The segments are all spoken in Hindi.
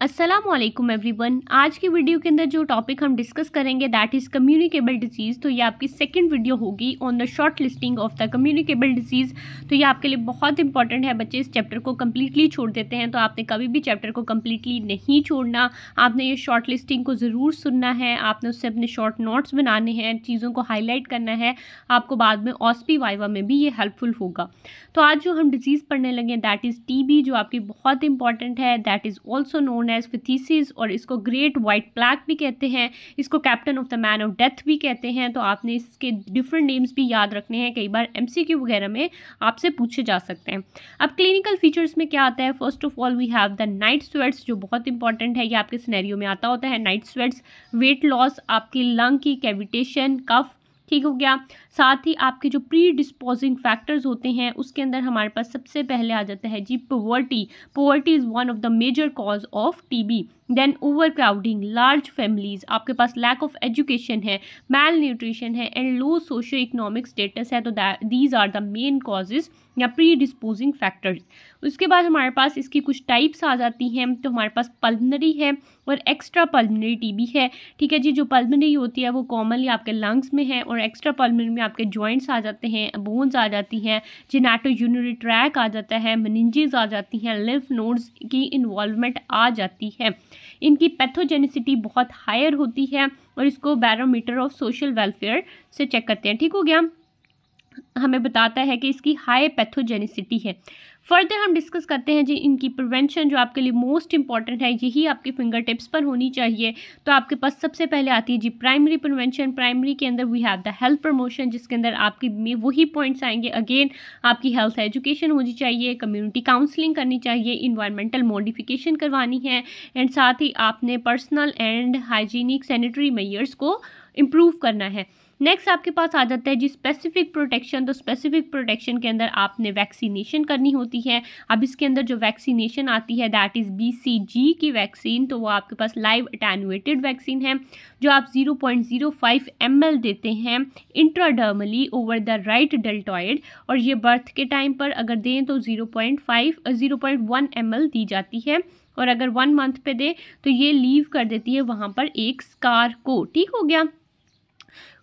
असलम एवरी वन आज की वीडियो के अंदर जो टॉपिक हम डिस्कस करेंगे दैट इज़ कम्युनिकेबल डिजीज़ तो ये आपकी सेकेंड वीडियो होगी on the short listing of the communicable disease तो ये आपके लिए बहुत इंपॉर्टेंट है बच्चे इस चैप्टर को कम्प्लीटली छोड़ देते हैं तो आपने कभी भी चैप्टर को कम्प्लीटली नहीं छोड़ना आपने ये शॉर्ट लिस्टिंग को ज़रूर सुनना है आपने उससे अपने शॉर्ट नोट्स बनाने हैं चीज़ों को हाईलाइट करना है आपको बाद में ऑस्पी वाइवा में भी ये हेल्पफुल होगा तो आज जो हम डिजीज़ पढ़ने लगे दैट इज़ टी जो आपकी बहुत इंपॉर्टेंट है that is also known known as phthisis और इसको ग्रेट वाइट प्लैक भी कहते हैं इसको captain of the man of death भी कहते हैं तो आपने इसके डिफरेंट नेम्स भी याद रखने हैं कई बार एम वगैरह में आपसे पूछे जा सकते हैं अब क्लिनिकल फीचर्स में क्या आता है first of all we have the night sweats जो बहुत इंपॉर्टेंट है ये आपके सिनेरियो में आता होता है नाइट स्वेट्स वेट लॉस आपकी लंग की कैविटेशन कफ ठीक हो गया साथ ही आपके जो प्री डिस्पोजिंग फैक्टर्स होते हैं उसके अंदर हमारे पास सबसे पहले आ जाता है जी poverty poverty is one of the major cause of TB then over crowding large families आपके पास लैक ऑफ एजुकेशन है मैल न्यूट्रिशन है and low socio economic status है तो these are the main causes या प्री डिस्पोजिंग फैक्टर्स उसके बाद हमारे पास इसकी कुछ टाइप्स आ जाती हैं तो हमारे पास पल्मनरी है और एक्स्ट्रा पल्मनरी टीबी है ठीक है जी जो पल्मनरी होती है वो कॉमनली आपके लंग्स में है और एक्स्ट्रा पल्मनरी में आपके जॉइंट्स आ जाते हैं बोन्स आ जाती हैं जिनाटो यूनरी ट्रैक आ जाता है मनिंजीज आ जाती हैं लिफ नोड्स की इन्वॉलमेंट आ जाती है इनकी पैथोजेनिसिटी बहुत हायर होती है और इसको बैरोमीटर ऑफ सोशल वेलफेयर से चेक करते हैं ठीक हो गया हमें बताता है कि इसकी हाई पैथोजेनिसिटी है फर्दर हम डिस्कस करते हैं जी इनकी प्रिवेंशन जो आपके लिए मोस्ट इंपॉर्टेंट है यही आपके फिंगर टिप्स पर होनी चाहिए तो आपके पास सबसे पहले आती है जी प्राइमरी प्रिवेंशन प्राइमरी के अंदर we have the health promotion जिसके अंदर आपके में वही पॉइंट्स आएंगे अगेन आपकी हेल्थ एजुकेशन होनी चाहिए कम्युनिटी काउंसलिंग करनी चाहिए इन्वायरमेंटल मॉडिफिकेशन करवानी है एंड साथ ही आपने personal and hygienic sanitary measures को इम्प्रूव करना है नेक्स्ट आपके पास आ जाता है जी स्पेसिफिक प्रोटेक्शन तो स्पेसिफिक प्रोटेक्शन के अंदर आपने वैक्सीनेशन करनी होती है अब इसके अंदर जो वैक्सीनेशन आती है that is B C G की वैक्सीन तो वो आपके पास लाइव अटैनुएटेड वैक्सीन है जो आप zero point zero five M L देते हैं intradermally over the right deltoid और ये बर्थ के टाइम पर अगर दें तो zero point five zero point one M L दी जाती है और अगर वन मंथ पे दे तो ये लीव कर देती है वहाँ पर एक स्कार को ठीक हो गया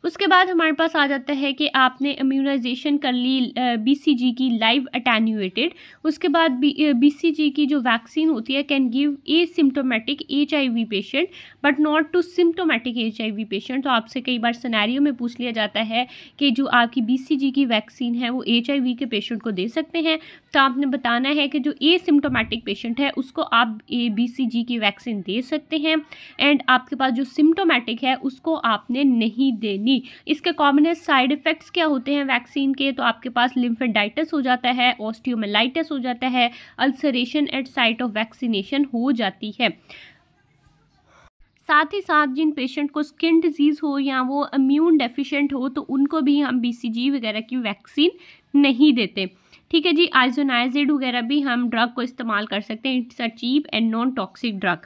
उसके बाद हमारे पास आ जाता है कि आपने इम्यूनाइजेशन कर ली बीसीजी की लाइव अटेन्यूएटेड उसके बाद बीसीजी की जो वैक्सीन होती है can give asymptomatic H patient but not to symptomatic H patient तो आपसे कई बार सिनेरियो में पूछ लिया जाता है कि जो आपकी बी की वैक्सीन है वो एच के पेशेंट को दे सकते हैं तो आपने बताना है कि जो ए सिम्टोमेटिक पेशेंट है उसको आप ए बी सी जी की वैक्सीन दे सकते हैं एंड आपके पास जो सिम्टोमेटिक है उसको आपने नहीं देनी इसके कॉमन है साइड इफ़ेक्ट्स क्या होते हैं वैक्सीन के तो आपके पास लिम्फेडाइटिस हो जाता है ऑस्टियोमेलाइटिस हो जाता है ulceration at site of vaccination हो जाती है साथ ही साथ जिन पेशेंट को स्किन डिजीज़ हो या वो इम्यून डेफिशिएंट हो तो उनको भी हम बीसीजी वगैरह की वैक्सीन नहीं देते ठीक है जी आइजोनाइजेड वगैरह भी हम ड्रग को इस्तेमाल कर सकते हैं it's a cheap and non toxic drug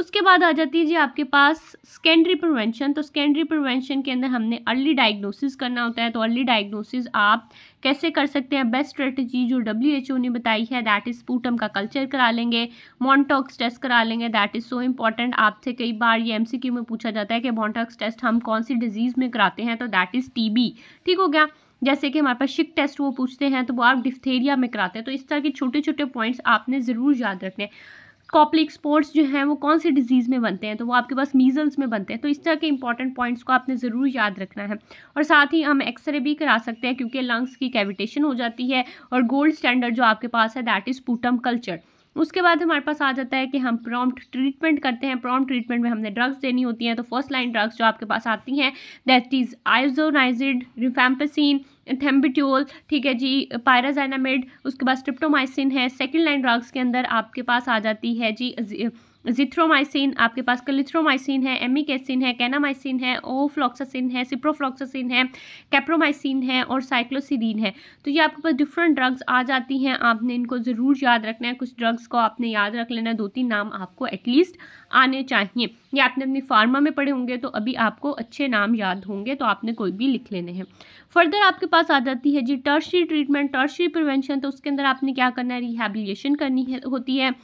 उसके बाद आ जाती है जी आपके पास सेकेंडरी प्रिवेंशन तो सेकेंडरी प्रिवेंशन के अंदर हमने अर्ली डायग्नोसिस करना होता है तो अर्ली डायग्नोसिस आप कैसे कर सकते हैं बेस्ट स्ट्रेटजी जो डब्ल्यू एच ओ ने बताई है दैट इज़ स्पूटम का कल्चर करा लेंगे मॉन्टॉक्स टेस्ट करा लेंगे दैट इज़ सो इंपॉर्टेंट आपसे कई बार ये एम सी क्यू में पूछा जाता है कि मॉन्टॉक्स टेस्ट हम कौन सी डिजीज़ में कराते हैं तो दैट इज़ टी बी ठीक हो गया जैसे कि हमारे पास शिक टेस्ट वो पूछते हैं तो वो आप डिफ्थेरिया में कराते हैं तो इस तरह के छोटे छोटे पॉइंट्स आपने ज़रूर याद रखने हैं कॉपलिक स्पोर्ट्स जो हैं वो कौन से डिजीज़ में बनते हैं तो वो आपके पास मीजल्स में बनते हैं तो इस तरह के इंपॉर्टेंट पॉइंट्स को आपने ज़रूर याद रखना है और साथ ही हम एक्सरे भी करा सकते हैं क्योंकि लंग्स की कैविटेशन हो जाती है और गोल्ड स्टैंडर्ड जो आपके पास है दैट इज़ पूटम कल्चर उसके बाद हमारे पास आ जाता है कि हम प्रॉम्प्ट ट्रीटमेंट करते हैं प्रॉम्प्ट ट्रीटमेंट में हमने ड्रग्स देनी होती हैं तो फर्स्ट लाइन ड्रग्स जो आपके पास आती हैं दैट इज़ आइजोनाइजिड रिफेम्पसिन थेम्बिट्योल ठीक है जी पायराजाइनामिड उसके बाद स्ट्रिप्टोमाइसिन है सेकेंड लाइन ड्रग्स के अंदर आपके पास आ जाती है जी जिथ्रोमाइसिन आपके पास कलिथ्रोमाइसिन है एमिकेसिन है कैनामाइसिन है ओफ्लॉक्सासिन है सिप्रोफ्लॉक्सासिन है कैप्रोमाइसिन है और साइक्लोसिडीन है तो ये आपके पास डिफरेंट ड्रग्स आ जाती हैं आपने इनको ज़रूर याद रखना है कुछ ड्रग्स को आपने याद रख लेना है दो तीन नाम आपको एटलीस्ट आने चाहिए या आपने अपनी फार्मा में पढ़े होंगे तो अभी आपको अच्छे नाम याद होंगे तो आपने कोई भी लिख लेने हैं फर्दर आपके पास आ जाती है जी टर्शरी ट्रीटमेंट टर्शरी प्रिवेंशन तो उसके अंदर आपने क्या करना है रिहेबिलेशन करनी है होती है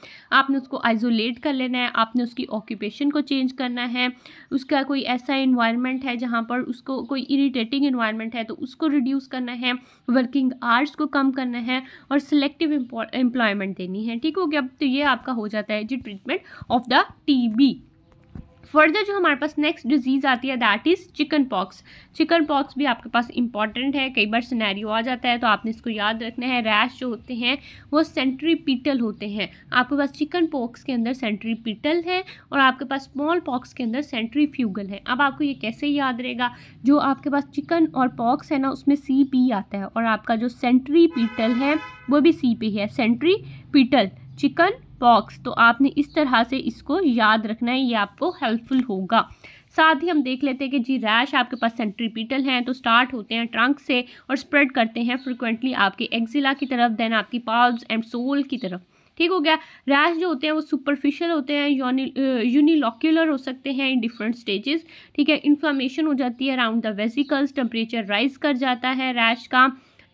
आपने उसको आइसोलेट कर लेना है आपने उसकी ऑक्यूपेशन को चेंज करना है उसका कोई ऐसा इन्वायरमेंट है जहाँ पर उसको कोई इरीटेटिंग इन्वायरमेंट है तो उसको रिड्यूस करना है वर्किंग आवर्स को कम करना है और सिलेक्टिव एम्प्लॉयमेंट देनी है ठीक हो गया अब तो ये आपका हो जाता है जी treatment of the T TB further जो हमारे पास नेक्स्ट डिजीज़ आती है that is chicken pox chicken pox भी आपके पास इंपॉर्टेंट है कई बार सिनेरियो आ जाता है तो आपने इसको याद रखना है रैश जो होते हैं वो सेंट्रीपीटल होते हैं आपके पास चिकन पॉक्स के अंदर सेंट्रीपीटल है और आपके पास स्मॉल पॉक्स के अंदर सेंट्रीफ्यूगल है अब आपको ये कैसे याद रहेगा जो आपके पास चिकन और पॉक्स है ना उसमें सी पी आता है और आपका जो पीटल है वो भी सी पी है सेंट्रीपीटल चिकन बॉक्स तो आपने इस तरह से इसको याद रखना है ये आपको हेल्पफुल होगा साथ ही हम देख लेते हैं कि जी रैश आपके पास सेंट्रीपिटल हैं तो स्टार्ट होते हैं ट्रंक से और स्प्रेड करते हैं फ्रिक्वेंटली आपके एक्जिला की तरफ देन आपकी पाल्स एंड सोल की तरफ ठीक हो गया रैश जो होते हैं वो सुपरफिशियल होते हैं यूनिलॉक्यूलर uh, हो सकते हैं इन डिफरेंट स्टेजेस ठीक है इन्फ्लामेशन हो जाती है around the vesicles temperature rise कर जाता है रैश का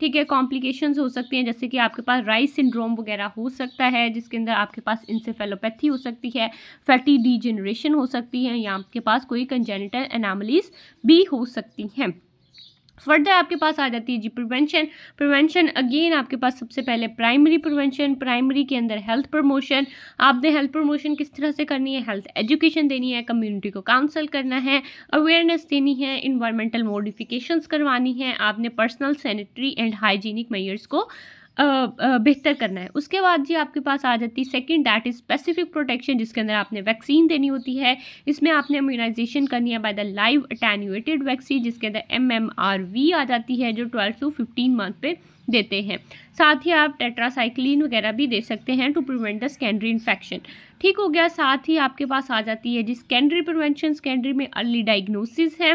ठीक है कॉम्प्लिकेशंस हो सकती हैं जैसे कि आपके पास राइस सिंड्रोम वगैरह हो सकता है जिसके अंदर आपके पास इंसेफेलोपैथी हो सकती है फैटी डीजनरेशन हो सकती है या आपके पास कोई कंजेनिटल एनामलीज भी हो सकती हैं फर्दर आपके पास आ जाती है जी प्रिवेंशन प्रिवेंशन अगेन आपके पास सबसे पहले प्राइमरी प्रिवेंशन प्राइमरी के अंदर हेल्थ प्रमोशन आपने हेल्थ प्रमोशन किस तरह से करनी है हेल्थ एजुकेशन देनी है कम्युनिटी को काउंसिल करना है अवेयरनेस देनी है इन्वायरमेंटल मॉडिफिकेशंस करवानी है आपने personal sanitary and hygienic measures को बेहतर करना है उसके बाद जी आपके पास आ जाती है second that is specific protection जिसके अंदर आपने वैक्सीन देनी होती है इसमें आपने इम्यूनाइजेशन करनी है by the live attenuated vaccine जिसके अंदर एम एम आर वी आ जाती है जो ट्वेल्व टू फिफ्टीन मंथ पे देते हैं साथ ही आप टेट्रासाइक्लिन वगैरह भी दे सकते हैं to prevent the secondary infection ठीक हो गया साथ ही आपके पास आ जाती है जिस सेकेंडरी प्रिवेंशन सेकेंडरी में अर्ली डायग्नोसिस है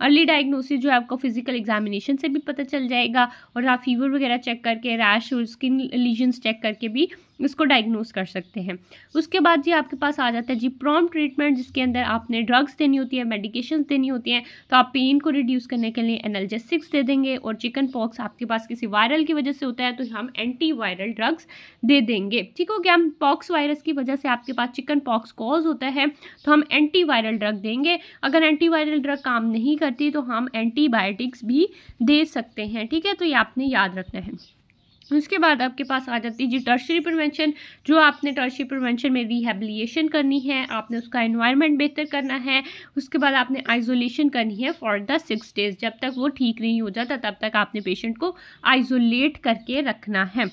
अर्ली डायग्नोसिस जो है आपको फिजिकल एग्जामिनेशन से भी पता चल जाएगा और आप फीवर वगैरह चेक करके रैश और स्किन लीजन्स चेक करके भी इसको डायग्नोज कर सकते हैं उसके बाद जी आपके पास आ जाता है जी प्रॉम ट्रीटमेंट जिसके अंदर आपने ड्रग्स देनी होती है मेडिकेशन देनी होती हैं तो आप पेन को रिड्यूस करने के लिए एनर्जेसिक्स दे देंगे और चिकन पॉक्स आपके पास किसी वायरल की वजह से होता है तो हम एंटी वायरल ड्रग्स दे देंगे ठीक हो गया पॉक्स वायरस की वजह से आपके पास चिकन पॉक्स कॉज होता है तो हम एंटी वायरल ड्रग देंगे अगर एंटी वायरल ड्रग काम नहीं करती तो हम एंटीबायोटिक्स भी दे सकते हैं ठीक है तो ये आपने याद रखना है उसके बाद आपके पास आ जाती है जी टर्शरी प्रिवेंशन जो आपने टर्शरी प्रिवेंशन में रिहेबिलिएशन करनी है आपने उसका इन्वायरमेंट बेहतर करना है उसके बाद आपने आइसोलेशन करनी है फॉर द सिक्स डेज जब तक वो ठीक नहीं हो जाता तब तक आपने पेशेंट को आइसोलेट करके रखना है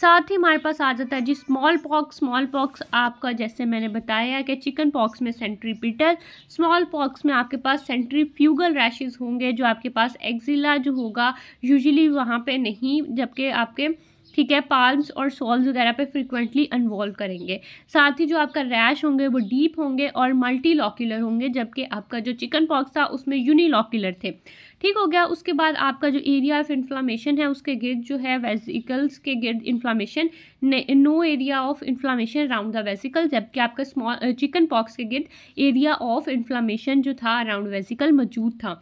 साथ ही हमारे पास आ जाता है जी स्मॉल पॉक्स स्मॉल पॉक्स आपका जैसे मैंने बताया कि चिकन पॉक्स में पीटर स्मॉल पॉक्स में आपके पास सेंट्रीफ्यूगल रैशेज होंगे जो आपके पास एक्जिला जो होगा यूजली वहाँ पर नहीं जबकि आपके ठीक है पाल्स और सॉल्स वगैरह पे फ्रिक्वेंटली इन्वॉल्व करेंगे साथ ही जो आपका रैश होंगे वो डीप होंगे और मल्टी लॉक्यूलर होंगे जबकि आपका जो चिकन पॉक्स था उसमें यूनिलॉक्यूलर थे ठीक हो गया उसके बाद आपका जो एरिया ऑफ इन्फ्लामेशन है उसके गिर्द जो है वेजिकल्स के गिर्द inflammation no area of inflammation around the vesicle जबकि आपका स्मॉल चिकन पॉक्स के गिर्द एरिया ऑफ इन्फ्लामेशन जो था अराउंड वेसिकल मौजूद था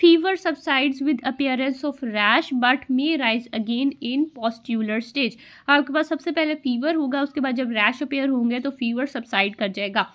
fever subsides with appearance of rash but may rise again in pustular stage आपके पास सबसे पहले फीवर होगा उसके बाद जब रैश अपेयर होंगे तो फीवर सबसाइड कर जाएगा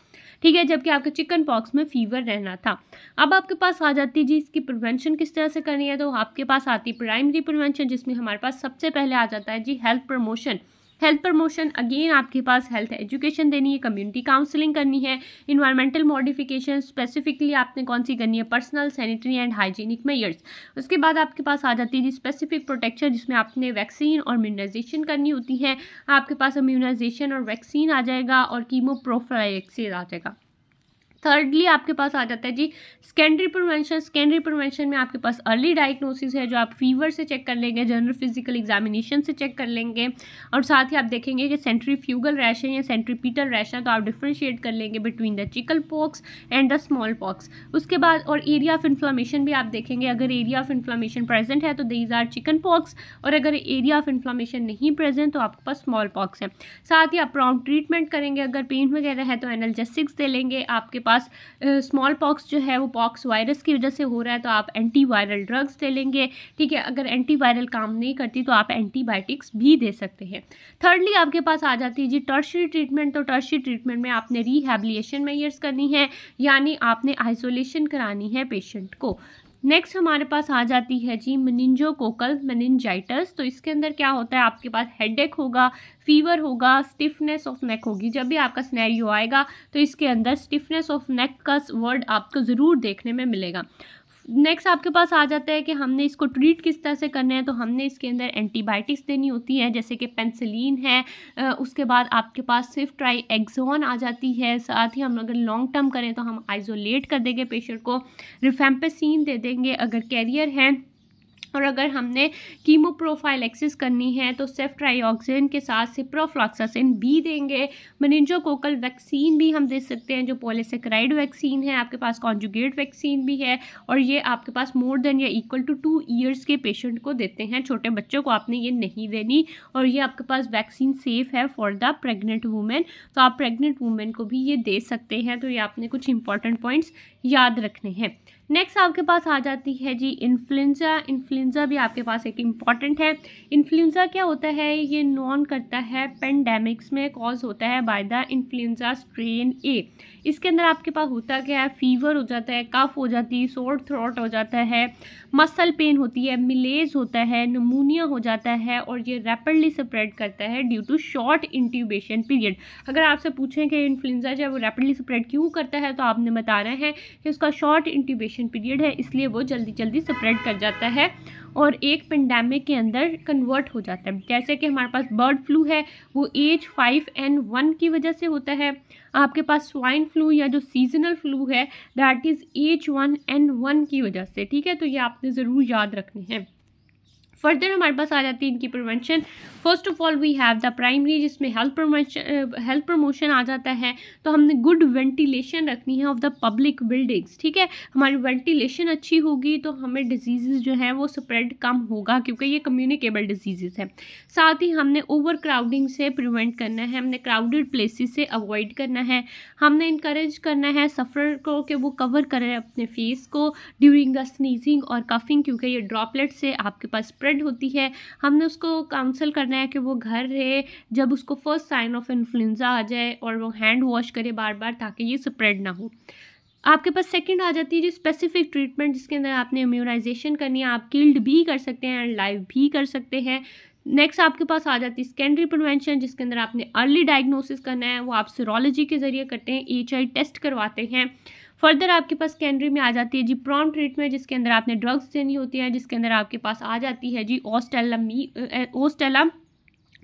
ठीक है जबकि आपके चिकन पॉक्स में फीवर रहना था अब आपके पास आ जाती है जी इसकी प्रिवेंशन किस तरह से करनी है तो आपके पास आती है प्राइमरी प्रिवेंशन जिसमें हमारे पास सबसे पहले आ जाता है जी health promotion health promotion again आपके पास हेल्थ एजुकेशन देनी है कम्युनिटी काउंसलिंग करनी है इन्वायरमेंटल मॉडिफिकेशन स्पेसिफिकली आपने कौन सी करनी है personal sanitary and hygienic measures उसके बाद आपके पास आ जाती है जी स्पेसिफिक प्रोटेक्शन जिसमें आपने वैक्सीन और इम्यूनाइजेशन करनी होती है आपके पास इम्यूनाइजेशन और वैक्सीन आ जाएगा और कीमो आ जाएगा थर्डली आपके पास आ जाता है जी सेकेंडरी प्रिवेंशन सेकेंडरी प्रिवेंशन में आपके पास अर्ली डायग्नोसिस है जो आप फीवर से चेक कर लेंगे जनरल फिजिकल एग्जामिनेशन से चेक कर लेंगे और साथ ही आप देखेंगे कि सेंट्री फ्यूगल रैश है या सेंट्रीपीटल रैश है तो आप डिफ्रेंशिएट कर लेंगे between the chicken pox and the small pox उसके बाद और एरिया ऑफ इन्फ्लामेशन भी आप देखेंगे अगर एरिया ऑफ इन्फ्लामेशन प्रेजेंट है तो दीज आर चिकन पॉक्स और अगर एरिया ऑफ इन्फ्लामेशन नहीं प्रेजेंट तो आपके पास स्मॉल पॉक्स है साथ ही आप प्रॉम्प्ट ट्रीटमेंट करेंगे अगर पेन वगैरह है तो एनलजेसिक्स दे लेंगे आपके पास पास स्मॉल पॉक्स जो है वो पॉक्स वायरस की वजह से हो रहा है तो आप एंटी वायरल ड्रग्स ले लेंगे ठीक है अगर एंटी वायरल काम नहीं करती तो आप एंटीबायोटिक्स भी दे सकते हैं थर्डली आपके पास आ जाती है जी टर्शरी ट्रीटमेंट तो टर्शरी ट्रीटमेंट में आपने रिहेबलीशन मेयर्स करनी है यानी आपने आइसोलेशन करानी है पेशेंट को नेक्स्ट हमारे पास आ जाती है जी मनिंजो कोकल मनिंजाइटस तो इसके अंदर क्या होता है आपके पास हेडेक होगा फीवर होगा स्टिफनेस ऑफ नेक होगी जब भी आपका स्नैरियो आएगा तो इसके अंदर स्टिफनेस ऑफ नेक का वर्ड आपको ज़रूर देखने में मिलेगा नेक्स्ट आपके पास आ जाता है कि हमने इसको ट्रीट किस तरह से करना है तो हमने इसके अंदर एंटीबायोटिक्स देनी होती है जैसे कि पेंसिलीन है उसके बाद आपके पास सिर्फ ट्राई एग्जोन आ जाती है साथ ही हम अगर लॉन्ग टर्म करें तो हम आइसोलेट कर देंगे पेशेंट को रिफेम्पेसिन दे देंगे अगर कैरियर हैं और अगर हमने कीमो एक्सेस करनी है तो ट्राइक्सिन के साथ सिप्रोफ्लॉक्सासिन भी देंगे मनिंजोकोकल वैक्सीन भी हम दे सकते हैं जो पोलिसक्राइड वैक्सीन है आपके पास कॉन्जुगेट वैक्सीन भी है और ये आपके पास मोर देन या इक्वल टू टू ईयर्स के पेशेंट को देते हैं छोटे बच्चों को आपने ये नहीं देनी और ये आपके पास वैक्सीन सेफ़ है फॉर द प्रेगनेंट वूमेन तो आप प्रेगनेंट वूमेन को भी ये दे सकते हैं तो ये आपने कुछ इंपॉर्टेंट पॉइंट्स याद रखने हैं नेक्स्ट आपके पास आ जाती है जी इन्फ्लुएंजा इन्फ्लुएंजा भी आपके पास एक इम्पॉर्टेंट है इन्फ्लुएंजा क्या होता है ये नॉन करता है पेंडेमिक्स में कॉज होता है by the influenza strain A इसके अंदर आपके पास होता क्या है फीवर हो जाता है कफ हो जाती है सोर थ्रोट हो जाता है मसल पेन होती है मिलेज होता है नमूनिया हो जाता है और ये रैपिडली स्प्रेड करता है due to short intubation period अगर आपसे पूछें कि इन्फ्लुंजा जो है वो रैपिडली स्प्रेड क्यों करता है तो आपने बताना है कि उसका शॉर्ट इंट्यूबेशन पीरियड है इसलिए वो जल्दी जल्दी स्प्रेड कर जाता है और एक पेंडेमिक के अंदर कन्वर्ट हो जाता है जैसे कि हमारे पास बर्ड फ्लू है वो एच फाइव एन वन की वजह से होता है आपके पास स्वाइन फ्लू या जो सीजनल फ्लू है that is H one N one की वजह से ठीक है तो ये आपने ज़रूर याद रखने हैं फर्दर हमारे पास आ जाती है इनकी prevention first of all we have the primary जिसमें हेल्थ प्रमोशन हेल्थ प्रमोशन आ जाता है तो हमने गुड वेंटिलेशन रखनी है ऑफ द पब्लिक बिल्डिंग्स ठीक है हमारी वेंटिलेशन अच्छी होगी तो हमें डिजीज़ जो हैं वो स्प्रेड कम होगा क्योंकि ये कम्युनिकेबल डिजीज़ है साथ ही हमने ओवर क्राउडिंग से प्रिवेंट करना है हमने क्राउडेड प्लेसिस से अवॉइड करना है हमने इनक्रेज करना है सफ़र को कि वो कवर करें अपने फेस को ड्यूरिंग द स्नीजिंग और कफिंग क्योंकि ये ड्रॉपलेट से आपके पास स्प्रेड वर्ड होती है हमने उसको काउंसिल करना है कि वो घर रहे जब उसको फर्स्ट साइन ऑफ इन्फ्लुएंजा आ जाए और वो हैंड वॉश करे बार बार ताकि ये स्प्रेड ना हो आपके पास सेकंड आ जाती है जो स्पेसिफिक ट्रीटमेंट जिसके अंदर आपने इम्यूनाइजेशन करनी है आप किल्ड भी कर सकते हैं एंड लाइव भी कर सकते हैं नेक्स्ट आपके पास आ जाती है सेकेंडरी प्रिवेंशन जिसके अंदर आपने अर्ली डायग्नोसिस करना है वो आप सोरोलॉजी के ज़रिए करते हैं एच टेस्ट करवाते हैं फर्दर आपके पास कैनरी में आ जाती है जी प्रॉम ट्रीटमेंट जिसके अंदर आपने ड्रग्स देनी होती है जिसके अंदर आपके पास आ जाती है जी ओस्टेलमी ओस्टेलम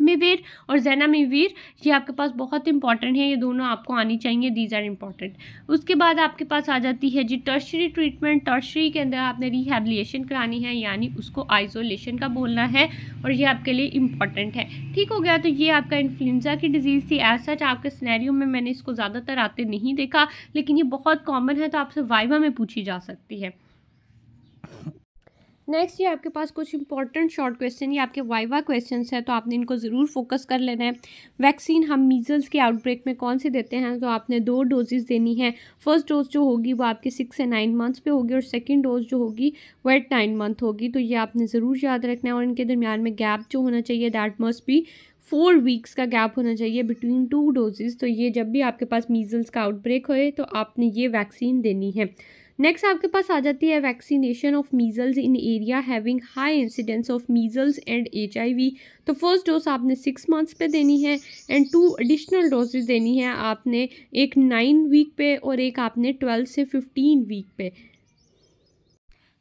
मिवीर और जैना मिवीर ये आपके पास बहुत इंपॉर्टेंट है ये दोनों आपको आनी चाहिए दीज आर इम्पॉर्टेंट उसके बाद आपके पास आ जाती है जी टर्शरी ट्रीटमेंट टर्शरी के अंदर आपने रिहेबलीशन करानी है यानी उसको आइसोलेशन का बोलना है और ये आपके लिए इम्पॉर्टेंट है ठीक हो गया तो ये आपका इन्फ्लुंजा की डिजीज़ थी एज सच आपके स्नैरियो में मैंने इसको ज़्यादातर आते नहीं देखा लेकिन ये बहुत कॉमन है तो आपसे वाइवा में पूछी जा सकती है नेक्स्ट ये आपके पास कुछ इंपॉर्टेंट शॉर्ट क्वेश्चन या आपके वाइवा क्वेश्चन हैं तो आपने इनको ज़रूर फोकस कर लेना है वैक्सीन हम मीज़ल्स के आउटब्रेक में कौन से देते हैं तो आपने दो डोजेज़ देनी है फर्स्ट डोज जो होगी वो आपके सिक्स से नाइन मंथ्स पे होगी और सेकेंड डोज जो होगी वो एट नाइन मंथ होगी तो ये आपने ज़रूर याद रखना है और इनके दरमियान में गैप जो होना चाहिए दैट मस्ट भी फोर वीक्स का गैप होना चाहिए बिटवीन टू डोजेज़ तो ये जब भी आपके पास मीज़ल्स का आउटब्रेक होए तो आपने ये वैक्सीन देनी है नेक्स्ट आपके पास आ जाती है vaccination of measles in area having high incidence of measles and H तो फर्स्ट डोज आपने सिक्स मंथ्स पे देनी है एंड टू एडिशनल डोजेज देनी है आपने एक नाइन वीक पे और एक आपने ट्वेल्व से फिफ्टीन वीक पे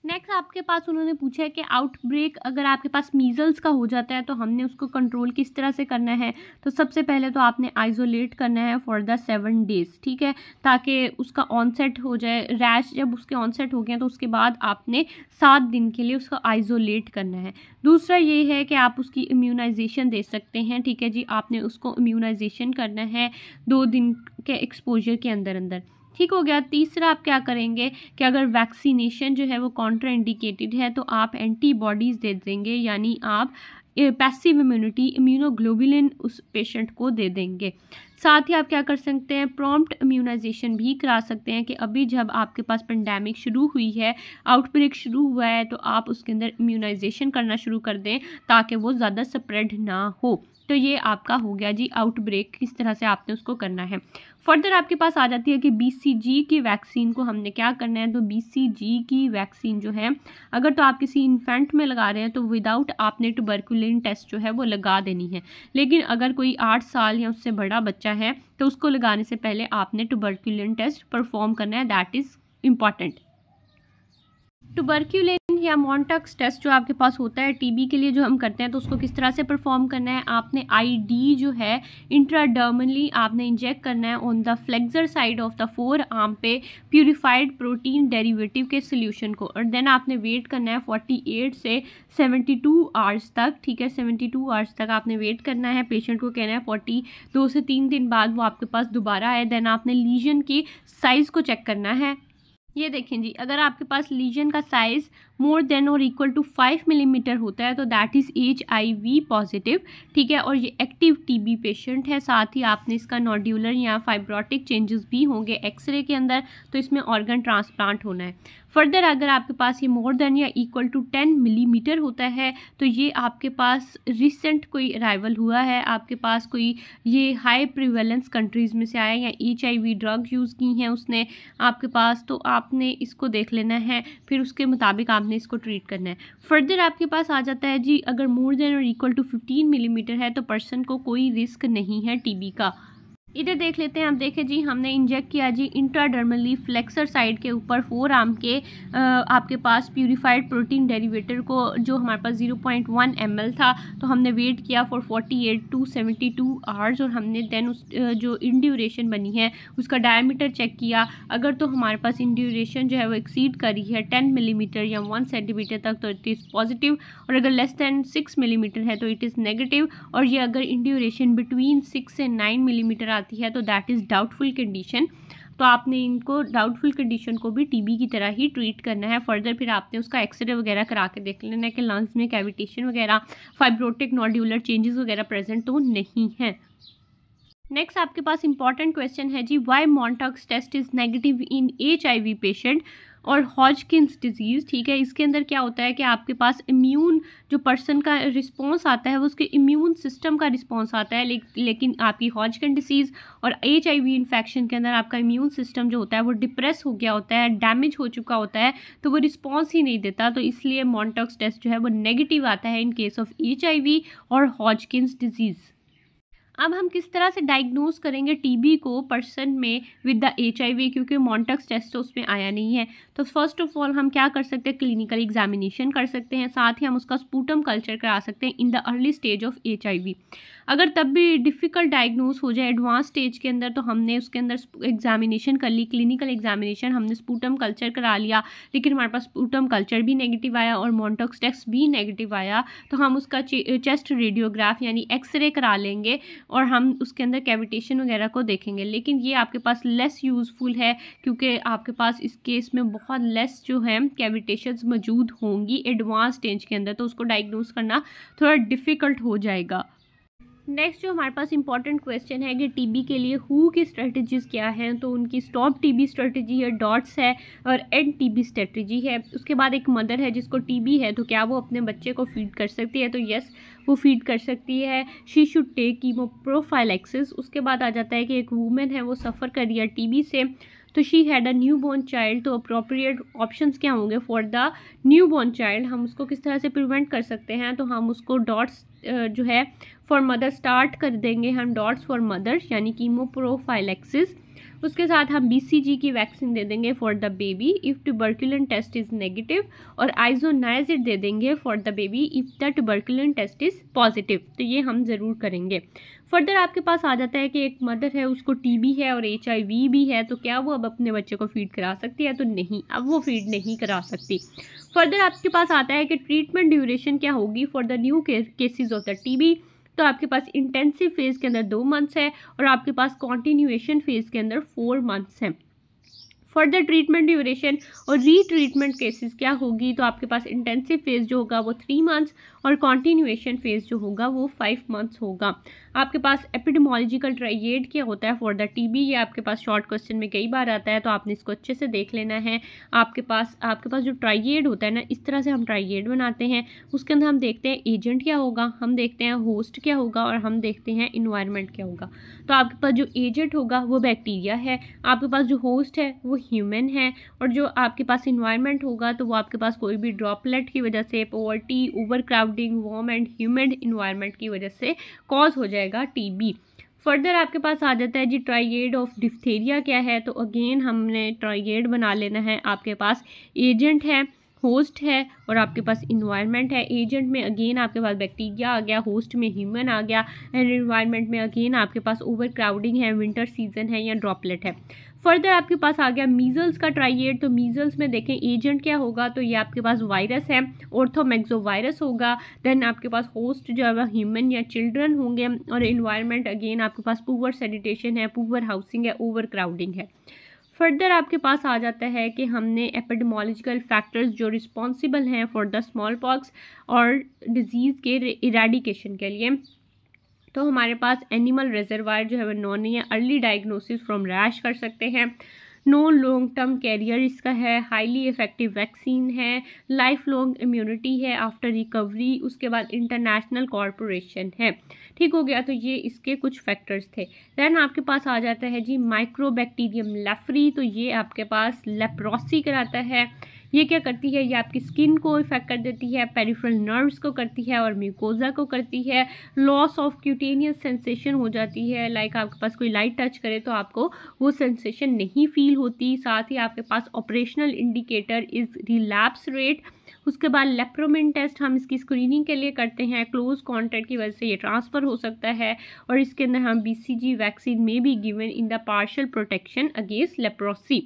नेक्स्ट आपके पास उन्होंने पूछा है कि आउटब्रेक अगर आपके पास मीज़ल्स का हो जाता है तो हमने उसको कंट्रोल किस तरह से करना है तो सबसे पहले तो आपने आइसोलेट करना है फॉर द सेवन डेज़ ठीक है ताकि उसका ऑनसेट हो जाए रैश जब उसके ऑनसेट हो गए तो उसके बाद आपने सात दिन के लिए उसका आइसोलेट करना है दूसरा ये है कि आप उसकी इम्यूनाइजेशन दे सकते हैं ठीक है जी आपने उसको इम्यूनाइजेशन करना है दो दिन के एक्सपोजर के अंदर अंदर ठीक हो गया तीसरा आप क्या करेंगे कि अगर वैक्सीनेशन जो है वो कॉन्ट्रा इंडिकेटेड है तो आप एंटीबॉडीज़ दे देंगे यानी आप पैसिव इम्यूनिटी इम्यूनोग्लोबुलिन उस पेशेंट को दे देंगे साथ ही आप क्या कर सकते हैं प्रॉम्प्ट इम्यूनाइजेशन भी करा सकते हैं कि अभी जब आपके पास पेंडेमिक शुरू हुई है आउटब्रेक शुरू हुआ है तो आप उसके अंदर इम्यूनाइजेशन करना शुरू कर दें ताकि वो ज़्यादा स्प्रेड ना हो तो ये आपका हो गया जी आउटब्रेक किस तरह से आपने उसको करना है फर्दर आपके पास आ जाती है कि बी की वैक्सीन को हमने क्या करना है तो बी की वैक्सीन जो है अगर तो आप किसी इन्फेंट में लगा रहे हैं तो विदाउट आपने टुबरकुलिन टेस्ट जो है वो लगा देनी है लेकिन अगर कोई आठ साल या उससे बड़ा बच्चा है तो उसको लगाने से पहले आपने टुबरकुलिन टेस्ट परफॉर्म करना है दैट इज़ इम्पॉर्टेंट टुबरक्यूलिन या मॉन्टक्स टेस्ट जो आपके पास होता है टीबी के लिए जो हम करते हैं तो उसको किस तरह से परफॉर्म करना है आपने आईडी जो है इंट्राडर्मली आपने इंजेक्ट करना है on the flexor side of the forearm पे प्यूरिफाइड प्रोटीन डेरिवेटिव के सोल्यूशन को और देन आपने वेट करना है फोर्टी एट से सेवेंटी टू आवर्स तक ठीक है सेवेंटी टू आवर्स तक आपने वेट करना है पेशेंट को कहना है फोर्टी दो से तीन दिन बाद वो आपके पास दोबारा आए देन आपने लीजन के साइज़ को चेक करना है ये देखें जी अगर आपके पास लीजन का साइज़ मोर देन और इक्वल टू फाइव मिलीमीटर होता है तो that is H I V positive ठीक है और ये एक्टिव टीबी पेशेंट है साथ ही आपने इसका नॉड्यूलर या फाइब्रोटिक चेंजेस भी होंगे एक्सरे के अंदर तो इसमें ऑर्गन ट्रांसप्लांट होना है फर्दर अगर आपके पास ये मोर देन या इक्वल टू टेन मिलीमीटर होता है तो ये आपके पास रिसेंट कोई अराइवल हुआ है आपके पास कोई ये हाई प्रिवेलेंस कंट्रीज़ में से आया या एच ड्रग यूज़ की हैं उसने आपके पास तो आपने इसको देख लेना है फिर उसके मुताबिक आप आपने इसको ट्रीट करना है फर्दर आपके पास आ जाता है जी अगर मोर देन और इक्वल टू फिफ्टीन मिलीमीटर है तो पर्सन को कोई रिस्क नहीं है टीबी का इधर देख लेते हैं आप देखें जी हमने इंजेक्ट किया जी इंट्राडर्मली फ्लेक्सर साइड के ऊपर फोर आर्म के आ, आपके पास प्यूरिफाइड प्रोटीन डेरिवेटर को जो हमारे पास 0.1 पॉइंट था तो हमने वेट किया फॉर 48 टू टू आवर्स और हमने देन उस जो इंड्यूरेशन बनी है उसका डायमीटर चेक किया अगर तो हमारे पास इंड्यूरेशन जो है वो एक्सीड करी है टेन मिलीमीटर या वन सेंटीमीटर तक तो इट इज़ पॉजिटिव और अगर लेस दैन सिक्स मिलीमीटर है तो इट इज़ नेगेटिव और ये अगर induration between six and nine millimetre आती है तो दैट इज़ डाउटफुल कंडीशन तो आपने इनको डाउटफुल कंडीशन को भी टीबी की तरह ही ट्रीट करना है फर्दर फिर आपने उसका एक्सरे वगैरह करा के देख लेना है कि लंग्स में कैविटेशन वगैरह फाइब्रोटिक नॉड्यूलर चेंजेस वगैरह प्रेजेंट तो नहीं है नेक्स्ट आपके पास इंपॉर्टेंट क्वेश्चन है जी why Mantoux test is negative in H patient और हॉजकिंस डिजीज़ ठीक है इसके अंदर क्या होता है कि आपके पास इम्यून जो पर्सन का रिस्पॉन्स आता है वो उसके इम्यून सिस्टम का रिस्पॉन्स आता है ले, लेकिन आपकी हॉजकिन डिसीज़ और एच आई इन्फेक्शन के अंदर आपका इम्यून सिस्टम जो होता है वो डिप्रेस हो गया होता है डैमेज हो चुका होता है तो वो रिस्पॉन्स ही नहीं देता तो इसलिए मॉन्टॉक्स टेस्ट जो है वो नेगेटिव आता है इन केस ऑफ एच और हॉजकिंस डिजीज़ अब हम किस तरह से डायग्नोज करेंगे टीबी को पर्सन में विद द एच क्योंकि मॉन्टक्स टेस्ट तो उसमें आया नहीं है तो फर्स्ट ऑफ ऑल हम क्या कर सकते हैं क्लिनिकल एग्जामिनेशन कर सकते हैं साथ ही हम उसका स्पूटम कल्चर करा सकते हैं in the early stage of H अगर तब भी डिफ़िकल्ट डायग्नोस हो जाए एडवांस स्टेज के अंदर तो हमने उसके अंदर एग्जामिनेशन कर ली क्लिनिकल एग्जामिनेशन हमने स्पूटम कल्चर करा लिया लेकिन हमारे पास स्पूटम कल्चर भी नेगेटिव आया और मोन्टोक्स टेस्ट भी नेगेटिव आया तो हम उसका चेस्ट रेडियोग्राफ यानी एक्सरे करा लेंगे और हम उसके अंदर कैविटेशन वगैरह को देखेंगे लेकिन ये आपके पास लेस यूज़फुल है क्योंकि आपके पास इस केस में बहुत लेस जो है कैविटेशन मौजूद होंगी एडवांस स्टेज के अंदर तो उसको डायग्नोस करना थोड़ा डिफ़िकल्ट हो जाएगा नेक्स्ट जो हमारे पास इंपॉर्टेंट क्वेश्चन है कि टीबी के लिए हु की स्ट्रेटजीज क्या हैं तो उनकी स्टॉप टीबी स्ट्रेटजी है डॉट्स है और एंड टीबी स्ट्रेटजी है उसके बाद एक मदर है जिसको टीबी है तो क्या वो अपने बच्चे को फीड कर सकती है तो येस वो फीड कर सकती है she should take chemoprophylaxis उसके बाद आ जाता है कि एक वूमेन है वो सफ़र कर रही है टीबी से तो she had a newborn child तो अप्रोप्रिएट ऑप्शंस क्या होंगे for the newborn child हम उसको किस तरह से प्रिवेंट कर सकते हैं तो हम उसको डॉट्स जो है फॉर मदर स्टार्ट कर देंगे हम डॉट्स फॉर मदर यानी कीमो प्रोफाइलेक्सिस उसके साथ हम जी की वैक्सीन दे देंगे for the baby if tuberculin test is negative और आइजोनाइजिड दे देंगे for the baby if the tuberculin test is positive तो ये हम ज़रूर करेंगे फर्दर आपके पास आ जाता है कि एक मदर है उसको टीबी है और एच भी है तो क्या वो अब अपने बच्चे को फीड करा सकती है तो नहीं अब वो फीड नहीं करा सकती फर्दर आपके पास आता है कि ट्रीटमेंट ड्यूरेशन क्या होगी for the new cases of the B तो आपके पास इंटेंसिव फेज़ के अंदर दो मंथ्स है और आपके पास कॉन्टीन्यूएशन फेज़ के अंदर फोर मंथ्स हैं फर्दर ट्रीटमेंट ड्यूरेशन और रीट्रीटमेंट केसेस क्या होगी तो आपके पास इंटेंसिव फेज़ जो होगा वो थ्री मंथ्स और कॉन्टीन्यूएशन फेज़ जो होगा वो फाइव मंथ्स होगा आपके पास एपिडमोलॉजिकल ट्राइड क्या होता है फॉर द टीबी ये आपके पास शॉर्ट क्वेश्चन में कई बार आता है तो आपने इसको अच्छे से देख लेना है आपके पास आपके पास जो ट्राइड होता है ना इस तरह से हम ट्राइड बनाते हैं उसके अंदर हम देखते हैं एजेंट क्या होगा हम देखते हैं होस्ट क्या होगा और हम देखते हैं इन्वायरमेंट क्या होगा तो आपके पास जो एजेंट होगा वो बैक्टीरिया है आपके पास जो होस्ट है वो ह्यूमन है और जो आपके पास इन्वायरमेंट होगा तो वो आपके पास कोई भी ड्रॉपलेट की वजह से poverty overcrowding warm and humid environment की वजह से कॉज हो जाएगा जाएगा टीबी फर्दर आपके पास आ जाता है जी ट्राइगेड ऑफ डिफ्थेरिया क्या है तो अगेन हमने ट्राइगेड बना लेना है आपके पास एजेंट है होस्ट है और आपके पास इन्वायरमेंट है एजेंट में अगेन आपके पास बैक्टीरिया आ गया होस्ट में ह्यूमन आ गया एंड इन्वायरमेंट में अगेन आपके पास ओवर क्राउडिंग है विंटर सीजन है या ड्रॉपलेट है फर्दर आपके पास आ गया मीजल्स का ट्राइएड तो मीजल्स में देखें एजेंट क्या होगा तो ये आपके पास वायरस है ऑर्थोमेक्सो वायरस होगा देन आपके पास होस्ट जो है वह ह्यूमन या चिल्ड्रन होंगे और इन्वायरमेंट अगेन आपके पास पुअर सैनिटेशन है पुअर हाउसिंग है ओवर क्राउडिंग है फर्दर आपके पास आ जाता है कि हमने एपिडमोलॉजिकल फैक्टर्स जो रिस्पॉन्सिबल हैं फॉर द स्मॉल पॉक्स और डिजीज़ के इरेडिकेशन के लिए तो हमारे पास एनिमल रिजर्वायर जो है वह नॉन नहीं है अर्ली डायग्नोसिस फ्रॉम रैश कर सकते हैं नो लॉन्ग टर्म कैरियर इसका है हाईली इफेक्टिव वैक्सीन है लाइफ लॉन्ग इम्यूनिटी है आफ्टर रिकवरी उसके बाद इंटरनेशनल कॉरपोरेशन है ठीक हो गया तो ये इसके कुछ फैक्टर्स थे दैन आपके पास आ जाता है जी माइक्रोबैक्टीरियम लेफरी तो ये आपके पास लेप्रोसी कराता है ये क्या करती है ये आपकी स्किन को इफेक्ट कर देती है पेरिफ्रल नर्व्स को करती है और म्यूकोजा को करती है लॉस ऑफ क्यूटेनियस सेंसेशन हो जाती है लाइक आपके पास कोई लाइट टच करे तो आपको वो सेंसेशन नहीं फील होती साथ ही आपके पास operational indicator is relapse rate उसके बाद लेप्रोमिन टेस्ट हम इसकी स्क्रीनिंग के लिए करते हैं क्लोज कॉन्टैक्ट की वजह से ये ट्रांसफ़र हो सकता है और इसके अंदर हम बीसीजी वैक्सीन में भी given in the partial protection against leprosy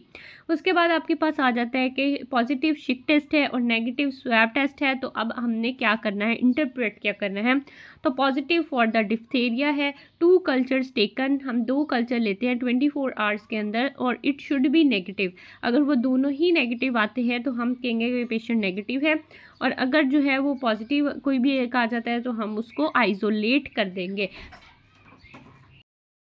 उसके बाद आपके पास आ जाता है कि पॉजिटिव शिक टेस्ट है और नेगेटिव स्वैब टेस्ट है तो अब हमने क्या करना है इंटरप्रेट क्या करना है तो पॉजिटिव फॉर द डिफ्थेरिया है टू कल्चर्स टेकन हम दो कल्चर लेते हैं ट्वेंटी फोर आवर्स के अंदर और इट शुड बी नेगेटिव अगर वो दोनों ही नेगेटिव आते हैं तो हम कहेंगे कि पेशेंट नेगेटिव है और अगर जो है वो पॉजिटिव कोई भी एक आ जाता है तो हम उसको आइसोलेट कर देंगे